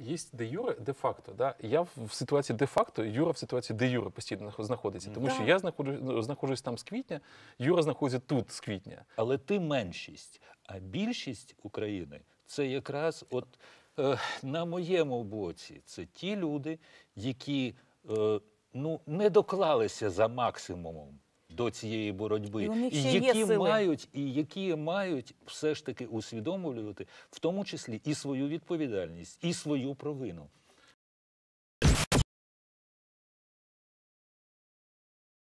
есть де юре, де факто. Да? Я в ситуації де факто, Юра в ситуації де юре постійно знаходиться. Тому що я знаходжу, знаходжусь там з квітня, Юра знаходиться тут з квітня. Але ти меншість, а більшість України це якраз от е, на моєму боці це ті люди, які е, ну, не доклалися за максимумом до цієї боротьби, і, і які мають, і які мають все ж таки усвідомлювати, в тому числі і свою відповідальність, і свою провину.